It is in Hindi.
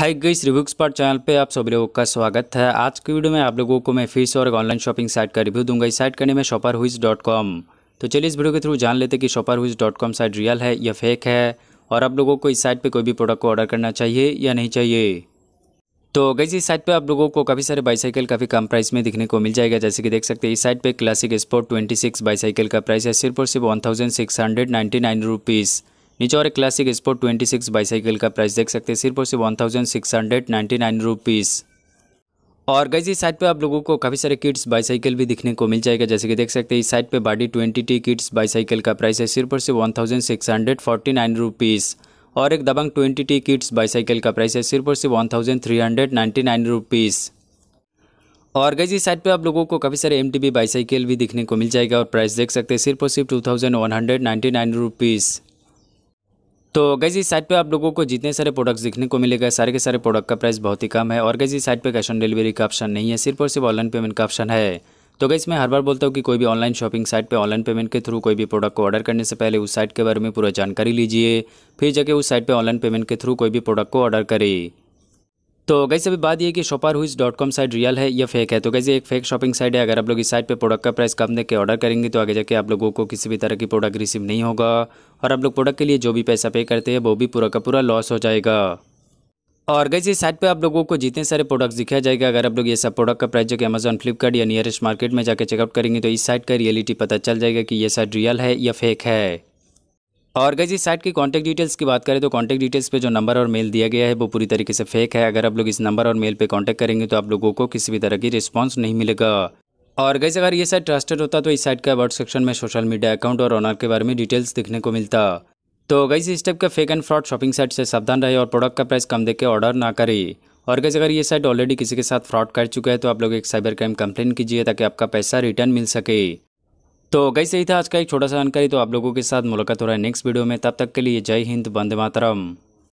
हाय गईस रिव्यू एक्सपर्ट चैनल पे आप सभी लोगों का स्वागत है आज की वीडियो में आप लोगों को मैं फीस और ऑनलाइन शॉपिंग साइट का रिव्यू दूंगा इस साइट का नेम है शॉपर डॉट कॉम तो चलिए इस वीडियो के थ्रू जान लेते कि shopper dot com site real है या फेक है और आप लोगों को इस साइट पर कोई भी प्रोडक्ट को ऑर्डर करना चाहिए या नहीं चाहिए तो गई इस साइट पर आप लोगों को काफ़ी सारे बाईसाइकिल काफ़ी कम प्राइस में दिखने को मिल जाएगा जैसे कि देख सकते हैं इस साइट पर क्लासिक स्पोर्ट सिक्स बाईसाइकिल का प्राइस है सिर्फ और सिर्फ one thousand six hundred ninety nine rupees नीचे और एक classic sport twenty six bicycle का प्राइस देख सकते हैं सिर्फ और सिर्फ one thousand six hundred ninety nine rupees और गई इस साइट पे आप लोगों को काफ़ी सारे किट्स बाईसाइकिल भी दिखने को मिल जाएगा जैसे कि देख सकते हैं इस साइट पे body twenty T kits bicycle का प्राइस है सिर्फ और सिर्फ one thousand six hundred forty nine rupees और एक Dabangg twenty T kits bicycle का प्राइस है सिर्फ और सिर्फ one thousand three hundred ninety nine rupees और गई इस साइट पे आप लोगों को काफ़ी सारे एम टी बाईसाइकिल भी दिखने को मिल जाएगा और प्राइस देख सकते हैं सिर्फ और सिर्फ two thousand one hundred ninety nine rupees तो गैस इस साइट पे आप लोगों को जितने सारे प्रोडक्ट्स दिखने को मिलेगा सारे के सारे प्रोडक्ट का प्राइस बहुत ही कम है और गैस इस साइट पे कैश ऑन डिलीवरी का ऑप्शन नहीं है सिर्फ और सिर्फ ऑनलाइन पेमेंट का ऑप्शन है तो गैस मैं हर बार बोलता हूँ कि कोई भी ऑनलाइन शॉपिंग साइट पे ऑनलाइन पेमेंट के थ्रू कोई भी प्रोडक्ट को ऑर्डर करने से पहले उस साइट के बारे में पूरा जानकारी लीजिए फिर जाके उस साइट पर पे ऑनलाइन पेमेंट के थ्रू कोई भी प्रोडक्ट को ऑर्डर करें तो गई अभी बात ये कि शॉपर हुईज डॉट कॉम साइट रियल है या फेक है तो कैसे एक फेक शॉपिंग साइट है अगर आप लोग इस साइट पर प्रोडक्ट का प्राइस कम देकर ऑर्डर करेंगे तो आगे जाके आप लोगों को किसी भी तरह की प्रोडक्ट रिसीव नहीं होगा और आप लोग प्रोडक्ट के लिए जो भी पैसा पे करते हैं वो भी पूरा का पूरा लॉस हो जाएगा और गई इस साइट पर आप लोगों को जितने सारे प्रोडक्ट्स दिखाया जाएगा अगर आप लोग ये सब प्रोडक्ट का प्राइस जो कि अमेजन फ्लिपकार्ट या नियरेस्ट मार्केट में जाकर चेकआउट करेंगे तो इस साइट का रियलिटी पता चल जाएगा कि यह साइट रियल है या फेक है और गई इस साइट की कॉन्टैक्ट डिटेल्स की बात करें तो कॉन्टैक्ट डिटेल्स पे जो नंबर और मेल दिया गया है वो पूरी तरीके से फेक है अगर आप लोग इस नंबर और मेल पे कॉन्टैक्ट करेंगे तो आप लोगों को किसी भी तरह की रिस्पॉन्स नहीं मिलेगा और गई अगर ये साइट ट्रस्टेड होता तो इस साइट का अबाउट सेक्शन में सोशल मीडिया अकाउंट और ऑनर के बारे में डिटेल्स देखने को मिलता तो गई इस टाइप का fake and fraud shopping site से सावधान रहे और प्रोडक्ट का प्राइस कम देकर ऑर्डर ना करें और गई अगर ये साइट ऑलरेडी किसी के साथ फ्रॉड कर चुका है तो आप लोग एक साइबर क्राइम कंप्लेन कीजिए ताकि आपका पैसा रिटर्न मिल सके तो गई ही था आज का एक छोटा सा जानकारी तो आप लोगों के साथ मुलाकात हो रहा है नेक्स्ट वीडियो में तब तक के लिए जय हिंद बंदे मातरम